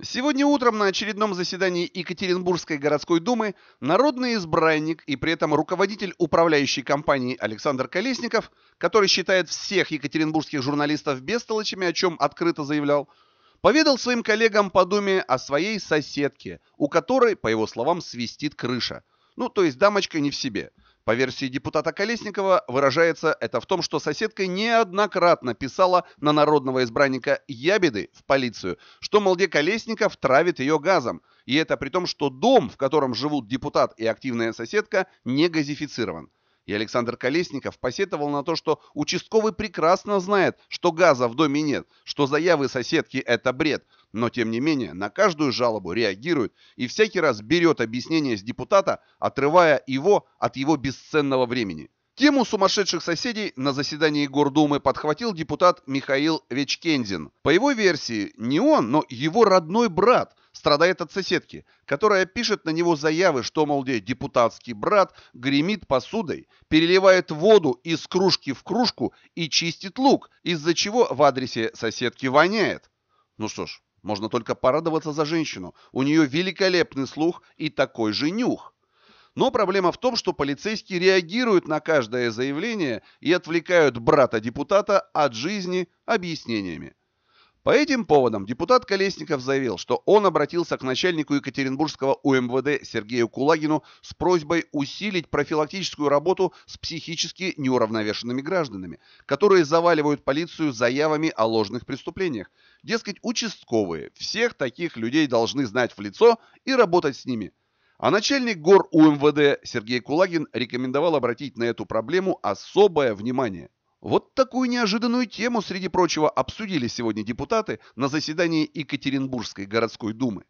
Сегодня утром на очередном заседании Екатеринбургской городской думы народный избранник и при этом руководитель управляющей компании Александр Колесников, который считает всех екатеринбургских журналистов бестолочами, о чем открыто заявлял, поведал своим коллегам по думе о своей соседке, у которой, по его словам, свистит крыша. Ну, то есть дамочка не в себе – по версии депутата Колесникова, выражается это в том, что соседка неоднократно писала на народного избранника Ябеды в полицию, что, молде, Колесников травит ее газом. И это при том, что дом, в котором живут депутат и активная соседка, не газифицирован. И Александр Колесников посетовал на то, что участковый прекрасно знает, что газа в доме нет, что заявы соседки – это бред – но, тем не менее, на каждую жалобу реагирует и всякий раз берет объяснение с депутата, отрывая его от его бесценного времени. Тему сумасшедших соседей на заседании Гордумы подхватил депутат Михаил Вечкензин. По его версии, не он, но его родной брат страдает от соседки, которая пишет на него заявы, что, мол, депутатский брат гремит посудой, переливает воду из кружки в кружку и чистит лук, из-за чего в адресе соседки воняет. Ну что ж, можно только порадоваться за женщину. У нее великолепный слух и такой же нюх. Но проблема в том, что полицейские реагируют на каждое заявление и отвлекают брата депутата от жизни объяснениями. По этим поводам депутат Колесников заявил, что он обратился к начальнику Екатеринбургского УМВД Сергею Кулагину с просьбой усилить профилактическую работу с психически неуравновешенными гражданами, которые заваливают полицию заявами о ложных преступлениях. Дескать, участковые всех таких людей должны знать в лицо и работать с ними. А начальник гор УМВД Сергей Кулагин рекомендовал обратить на эту проблему особое внимание – вот такую неожиданную тему, среди прочего, обсудили сегодня депутаты на заседании Екатеринбургской городской думы.